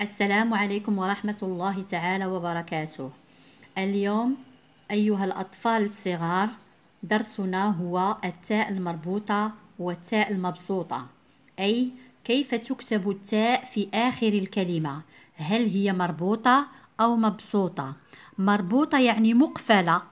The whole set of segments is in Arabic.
السلام عليكم ورحمة الله تعالى وبركاته اليوم أيها الأطفال الصغار درسنا هو التاء المربوطة والتاء المبسوطة أي كيف تكتب التاء في آخر الكلمة هل هي مربوطة أو مبسوطة مربوطة يعني مقفلة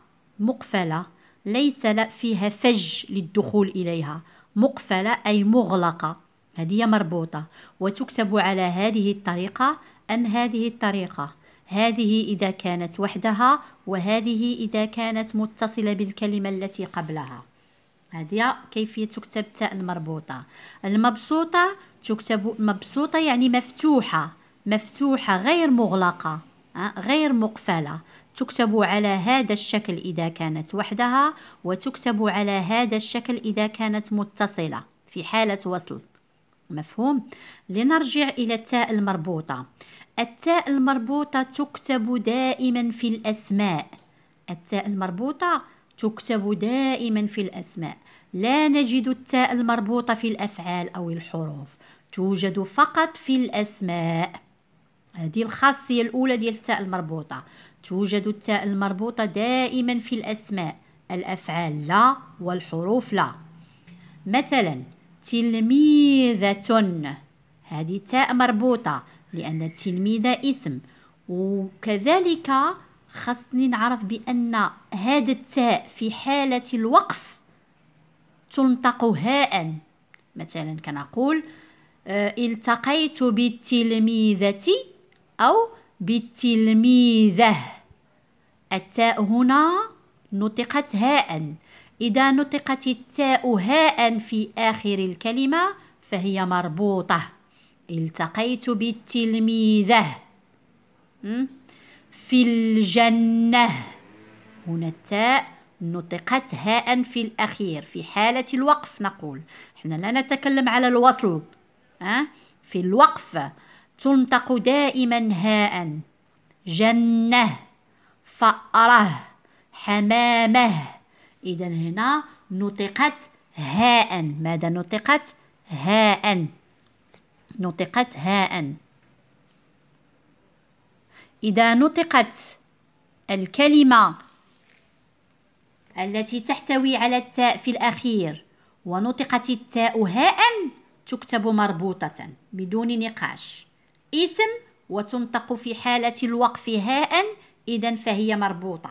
مقفلة ليس فيها فج للدخول إليها مقفلة أي مغلقة هذه مربوطة وتكتب على هذه الطريقة أم هذه الطريقة هذه إذا كانت وحدها وهذه إذا كانت متصلة بالكلمة التي قبلها هذه كيفية تكتب تاء المربوطة المبسوطة تكتب مبسوطة يعني مفتوحة مفتوحة غير مغلقة آه، غير مقفلة تكتب على هذا الشكل إذا كانت وحدها وتكتب على هذا الشكل إذا كانت متصلة في حالة وصل مفهوم لنرجع إلى التاء المربوطة التاء المربوطة تكتب دائما في الأسماء التاء المربوطة تكتب دائما في الأسماء لا نجد التاء المربوطة في الأفعال أو الحروف توجد فقط في الأسماء هذه الخاصية الأولى ديال التاء المربوطة توجد التاء المربوطة دائما في الأسماء الأفعال لا والحروف لا مثلا تلميذة هذه تاء مربوطة لأن التلميذة اسم وكذلك خاصني نعرف بأن هذا التاء في حالة الوقف تنطق هاء مثلا كنقول آه، التقيت بالتلميذة أو بالتلميذة التاء هنا نطقت هاء إذا نطقت التاء هاء في آخر الكلمة فهي مربوطة التقيت بالتلميذة في الجنة هنا التاء نطقت هاء في الأخير في حالة الوقف نقول احنا لا نتكلم على الوصل في الوقف تنطق دائما هاء جنة فأره حمامه إذا هنا نطقت هاء ماذا نطقت هاء نطقت هاء إذا نطقت الكلمة التي تحتوي على التاء في الأخير ونطقت التاء هاء تكتب مربوطة بدون نقاش اسم وتنطق في حالة الوقف هاء إذا فهي مربوطة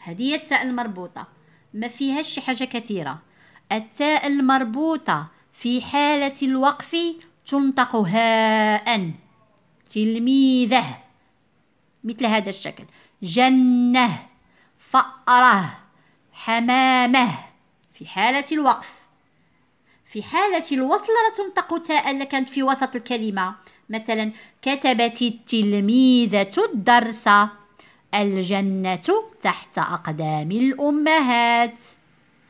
هذه التاء المربوطة ما فيهاش حاجة كثيرة التاء المربوطة في حالة الوقف تنطق هاء تلميذه مثل هذا الشكل جنه فأره حمامه في حالة الوقف في حالة الوصل لا تنطق تاء كانت في وسط الكلمة مثلا كتبت التلميذة الدرس الجنة تحت أقدام الأمهات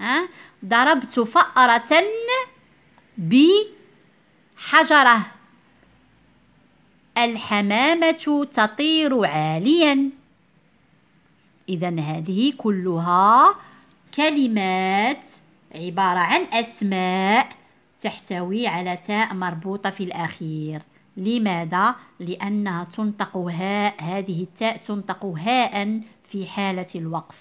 أه؟ ضربت فأرة بحجرة الحمامة تطير عاليا إذا هذه كلها كلمات عبارة عن أسماء تحتوي على تاء مربوطة في الأخير لماذا؟ لأنها تنطق هاء هذه التاء تنطق هاء في حالة الوقف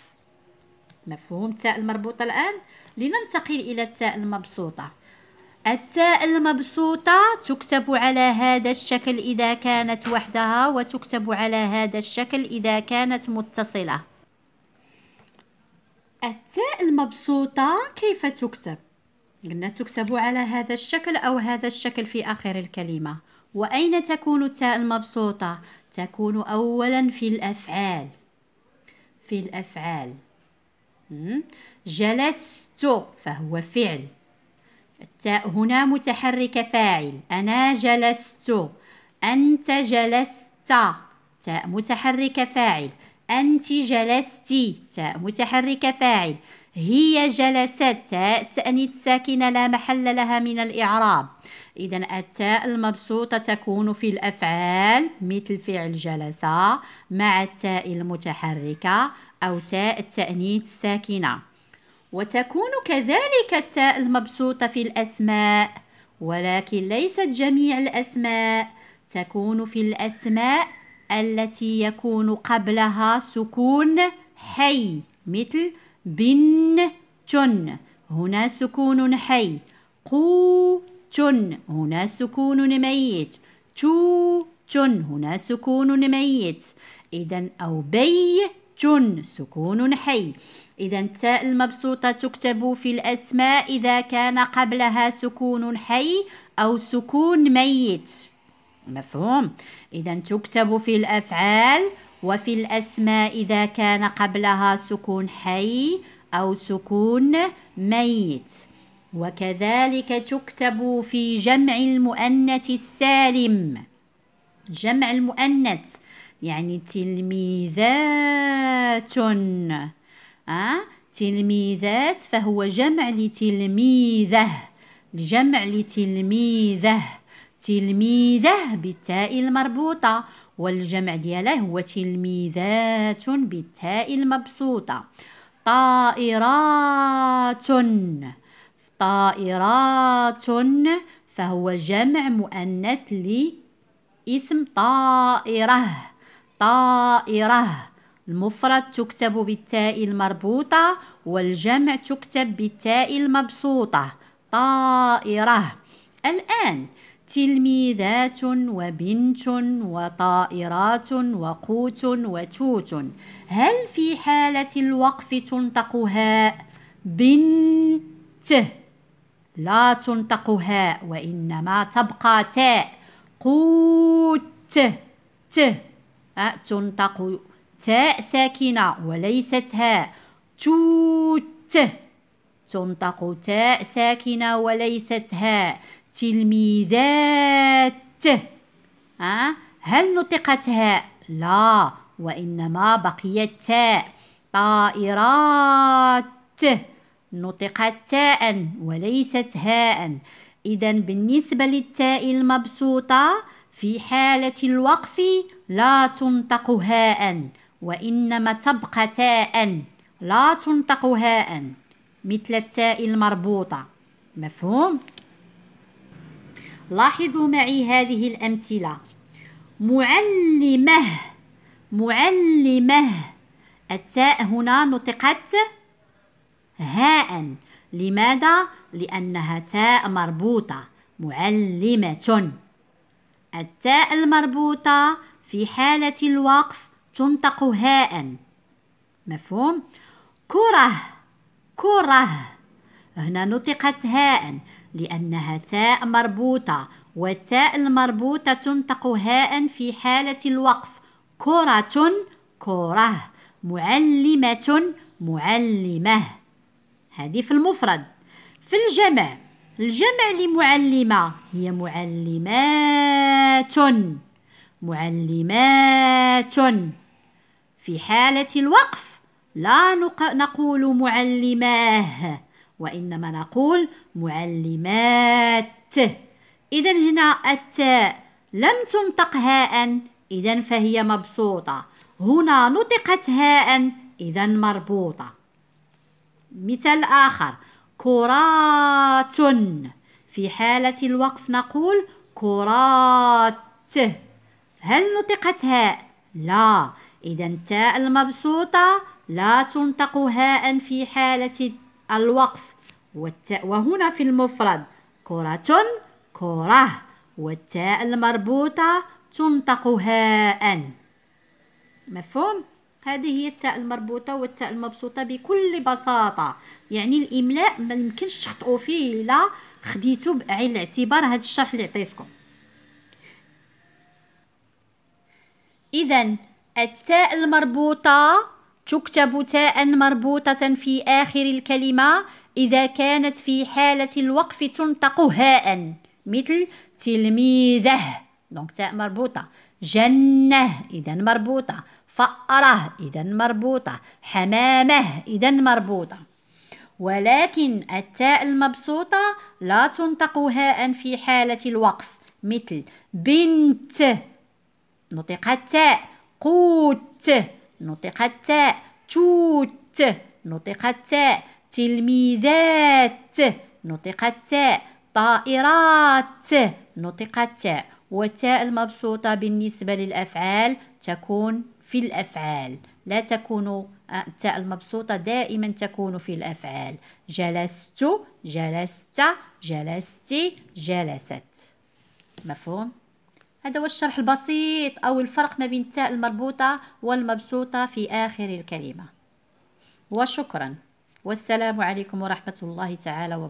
مفهوم التاء المربوطة الآن لننتقل إلى التاء المبسوطة التاء المبسوطة تكتب على هذا الشكل إذا كانت وحدها وتكتب على هذا الشكل إذا كانت متصلة التاء المبسوطة كيف تكتب؟ قلنا تكتب على هذا الشكل أو هذا الشكل في آخر الكلمة وأين تكون التاء المبسوطة؟ تكون أولا في الأفعال في الأفعال جلست فهو فعل التاء هنا متحرك فاعل أنا جلست أنت جلست تاء متحرك فاعل أنت جلستي تاء متحرك فاعل هي جلست تاء تأنيث ساكنة لا محل لها من الإعراب إذا التاء المبسوطة تكون في الأفعال مثل فعل جلس مع التاء المتحركة أو تاء التأنيث الساكنة وتكون كذلك التاء المبسوطة في الأسماء ولكن ليست جميع الأسماء تكون في الأسماء التي يكون قبلها سكون حي مثل تن هنا سكون حي قو تشن هنا سكون ميت تو تشن هنا سكون ميت إذا أو بي جن سكون حي إذا التاء المبسوطة تكتب في الأسماء إذا كان قبلها سكون حي أو سكون ميت مفهوم إذا تكتب في الأفعال وفي الأسماء إذا كان قبلها سكون حي أو سكون ميت وكذلك تكتب في جمع المؤنث السالم جمع المؤنث يعني تلميذات أه؟ تلميذات فهو جمع لتلميذه جمع لتلميذه تلميذه بالتاء المربوطة والجمع دياله هو تلميذات بالتاء المبسوطة طائرات طائرات فهو جمع مؤنث لاسم طائرة طائرة المفرد تكتب بالتاء المربوطة والجمع تكتب بالتاء المبسوطة طائرة الآن تلميذات وبنت وطائرات وقوت وتوت هل في حالة الوقف تنطق هاء بنت لا تنطق هاء وإنما تبقى تاء قوت ت تنطق تاء ساكنة وليست هاء توت تنطق تاء ساكنة وليست هاء تلميذات هل نطقت هاء؟ لا وإنما بقيت تاء طائرات نطقت تاء وليست هاء إذا بالنسبة للتاء المبسوطة في حالة الوقف لا تنطق هاء وإنما تبقى تاء لا تنطق هاء مثل التاء المربوطة مفهوم؟ لاحظوا معي هذه الأمثلة معلمه معلمه التاء هنا نطقت هاء لماذا؟ لأنها تاء مربوطة معلمة التاء المربوطة في حالة الوقف تنطق هاء مفهوم؟ كره كره هنا نطقت هاء لأنها تاء مربوطة والتاء المربوطة تنطق هاء في حالة الوقف كرة كره معلمة معلمة هذه في المفرد في الجمع الجمع لمعلمة هي معلمات معلمات في حالة الوقف لا نقول معلماه وإنما نقول معلمات إذا هنا التاء لم تنطق هاء إذا فهي مبسوطة هنا نطقت هاء إذا مربوطة مثال آخر كرات في حالة الوقف نقول كرات هل نطقت هاء؟ لا إذا التاء المبسوطة لا تنطق هاء في حالة الوقف وهنا في المفرد كرة كرة والتاء المربوطة تنطق هاء مفهوم؟ هذه هي التاء المربوطه والتاء المبسوطه بكل بساطه يعني الاملاء ما يمكنش تخطئوا فيه الا خديتو بعين الاعتبار هذا الشرح اللي عطيتكم اذا التاء المربوطه تكتب تاء مربوطه في اخر الكلمه اذا كانت في حاله الوقف تنطق هاء مثل تلميذه دونك تاء مربوطه جنه اذا مربوطه فأره إذا مربوطة حمامه إذا مربوطة ولكن التاء المبسوطة لا تنطق هاء في حالة الوقف مثل بنت نطق التاء قوت نطق التاء توت نطق التاء تلميذات نطق التاء طائرات نطق التاء والتاء المبسوطة بالنسبة للأفعال تكون في الأفعال لا تكون التاء المبسوطة دائما تكون في الأفعال جلست جلست جلست جلست مفهوم؟ هذا هو الشرح البسيط أو الفرق ما بين التاء المربوطة والمبسوطة في آخر الكلمة وشكرا والسلام عليكم ورحمة الله تعالى وبركاته